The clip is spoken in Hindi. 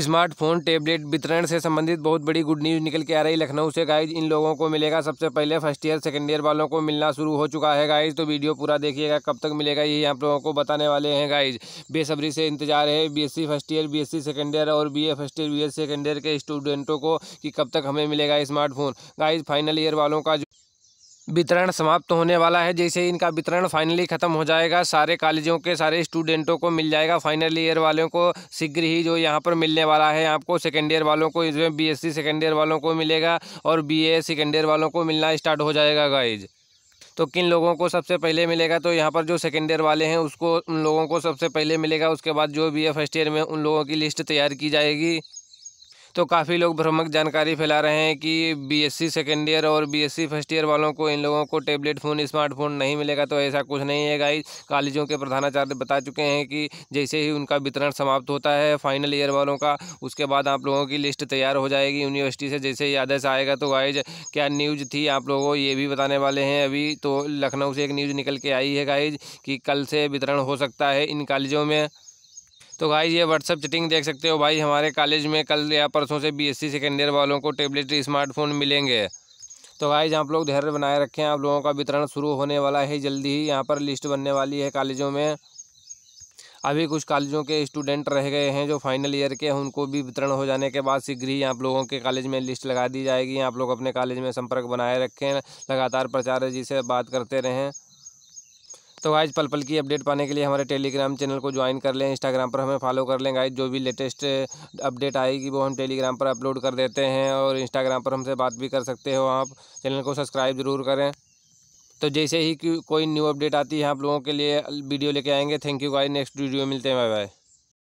स्मार्टफोन टेबलेट वितरण से संबंधित बहुत बड़ी गुड न्यूज़ निकल के आ रही लखनऊ से गाइज इन लोगों को मिलेगा सबसे पहले फर्स्ट ईयर सेकेंड ईयर वालों को मिलना शुरू हो चुका है गाइज तो वीडियो पूरा देखिएगा कब तक मिलेगा ये आप लोगों को बताने वाले हैं गाइज बेसब्री से इंतजार है BSc first year BSc second year और B first year B second year के स्टूडेंटों को कि कब तक हमें मिलेगा स्मार्टफोन गाइज फाइनल ईयर वालों का वितरण समाप्त होने वाला है जैसे इनका वितरण फाइनली ख़त्म हो जाएगा सारे कॉलेजों के सारे स्टूडेंटों को मिल जाएगा फाइनल ईयर वालों को शीघ्र ही जो यहाँ पर मिलने वाला है आपको सेकेंड ईयर वालों को इसमें बी एस सेकेंड ईयर वालों को मिलेगा और बी ए सेकेंड ईयर वालों को मिलना स्टार्ट हो जाएगा गाइज तो किन लोगों को सबसे पहले मिलेगा तो यहाँ पर जो सेकेंड ईयर वाले हैं उसको उन लोगों को सबसे पहले मिलेगा उसके बाद जो बी ए फर्स्ट ईयर में उन लोगों की लिस्ट तैयार की जाएगी तो काफ़ी लोग भ्रमक जानकारी फैला रहे हैं कि बीएससी सेकेंड ईयर और बीएससी फर्स्ट ईयर वालों को इन लोगों को टेबलेट फ़ोन स्मार्टफोन नहीं मिलेगा तो ऐसा कुछ नहीं है गाइज कॉलेजों के प्रधानाचार्य बता चुके हैं कि जैसे ही उनका वितरण समाप्त होता है फाइनल ईयर वालों का उसके बाद आप लोगों की लिस्ट तैयार हो जाएगी यूनिवर्सिटी से जैसे ही आदेश आएगा तो गाइज क्या न्यूज़ थी आप लोगों को ये भी बताने वाले हैं अभी तो लखनऊ से एक न्यूज़ निकल के आई है गाइज कि कल से वितरण हो सकता है इन कॉलेजों में तो भाई ये व्हाट्सअप चिटिंग देख सकते हो भाई हमारे कॉलेज में कल या परसों से बीएससी सेकेंड ईयर वालों को टेबलेट स्मार्टफोन मिलेंगे तो भाई आप लोग धैर्य बनाए रखें आप लोगों का वितरण शुरू होने वाला है जल्दी ही यहाँ पर लिस्ट बनने वाली है कॉलेजों में अभी कुछ कॉलेजों के स्टूडेंट रह गए हैं जो फाइनल ईयर के हैं उनको भी वितरण हो जाने के बाद शीघ्र ही आप लोगों के कॉलेज में लिस्ट लगा दी जाएगी आप लोग अपने कॉलेज में संपर्क बनाए रखें लगातार प्रचार जी से बात करते रहें तो गाइज पल पल की अपडेट पाने के लिए हमारे टेलीग्राम चैनल को ज्वाइन कर लें इंस्टाग्राम पर हमें फॉलो कर लें गाइज जो भी लेटेस्ट अपडेट uh, आएगी वो हम टेलीग्राम पर अपलोड कर देते हैं और इंस्टाग्राम पर हमसे बात भी कर सकते हो आप चैनल को सब्सक्राइब ज़रूर करें तो जैसे ही कोई न्यू अपडेट आती है आप लोगों के लिए वीडियो लेके आएंगे thank you guys next video मिलते हैं बाय बाय